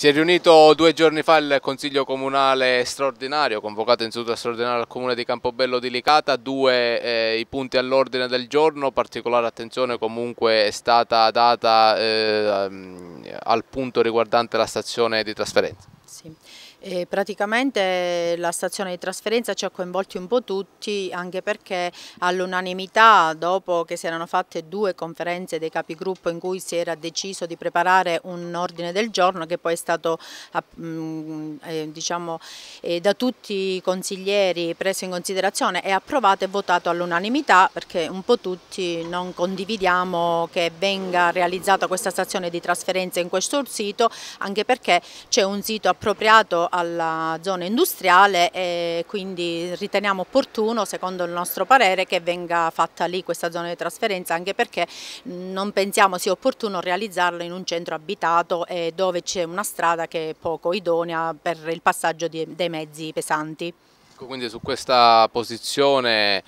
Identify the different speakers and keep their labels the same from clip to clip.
Speaker 1: Si è riunito due giorni fa il Consiglio Comunale straordinario, convocato in seduta straordinaria al Comune di Campobello di Licata, due eh, i punti all'ordine del giorno, particolare attenzione comunque è stata data eh, al punto riguardante la stazione di trasferenza. Sì.
Speaker 2: E praticamente la stazione di trasferenza ci ha coinvolti un po' tutti anche perché all'unanimità dopo che si erano fatte due conferenze dei capigruppo in cui si era deciso di preparare un ordine del giorno che poi è stato mm, eh, diciamo, eh, da tutti i consiglieri preso in considerazione e approvato e votato all'unanimità perché un po' tutti non condividiamo che venga realizzata questa stazione di trasferenza in questo sito anche perché c'è un sito appropriato alla zona industriale e quindi riteniamo opportuno, secondo il nostro parere, che venga fatta lì questa zona di trasferenza anche perché non pensiamo sia opportuno realizzarla in un centro abitato e dove c'è una strada che è poco idonea per il passaggio dei mezzi pesanti.
Speaker 1: Ecco, quindi su questa posizione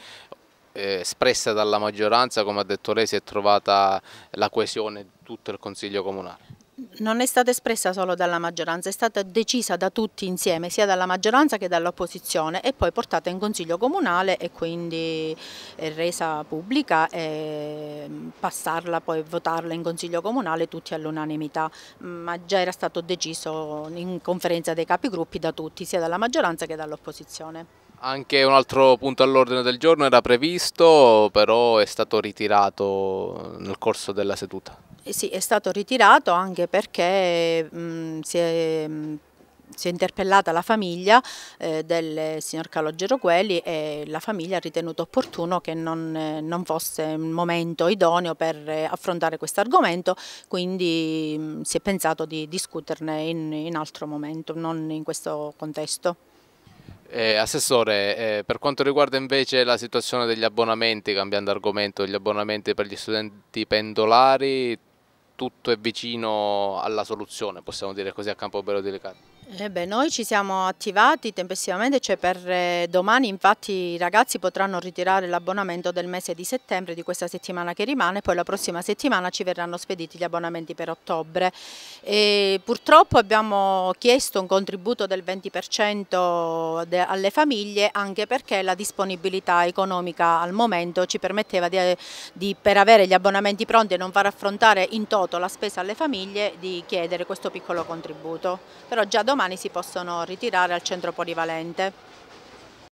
Speaker 1: eh, espressa dalla maggioranza, come ha detto lei, si è trovata la coesione di tutto il Consiglio Comunale?
Speaker 2: non è stata espressa solo dalla maggioranza, è stata decisa da tutti insieme, sia dalla maggioranza che dall'opposizione e poi portata in Consiglio Comunale e quindi resa pubblica e mm, passarla, poi votarla in Consiglio Comunale tutti all'unanimità, mm, ma già era stato deciso in conferenza dei capigruppi da tutti, sia dalla maggioranza che dall'opposizione.
Speaker 1: Anche un altro punto all'ordine del giorno era previsto, però è stato ritirato nel corso della seduta
Speaker 2: sì, è stato ritirato anche perché mh, si è... Mh, si è interpellata la famiglia eh, del signor Calogero Quelli e la famiglia ha ritenuto opportuno che non, eh, non fosse un momento idoneo per eh, affrontare questo argomento, quindi mh, si è pensato di discuterne in, in altro momento, non in questo contesto.
Speaker 1: Eh, Assessore, eh, per quanto riguarda invece la situazione degli abbonamenti, cambiando argomento, gli abbonamenti per gli studenti pendolari, tutto è vicino alla soluzione, possiamo dire così, a campo delle delicato.
Speaker 2: Eh beh, noi ci siamo attivati tempestivamente, cioè per eh, domani infatti i ragazzi potranno ritirare l'abbonamento del mese di settembre, di questa settimana che rimane, poi la prossima settimana ci verranno spediti gli abbonamenti per ottobre. E purtroppo abbiamo chiesto un contributo del 20% alle famiglie anche perché la disponibilità economica al momento ci permetteva di, di, per avere gli abbonamenti pronti e non far affrontare in toto la spesa alle famiglie di chiedere questo piccolo contributo. Però già domani domani si possono ritirare al centro polivalente.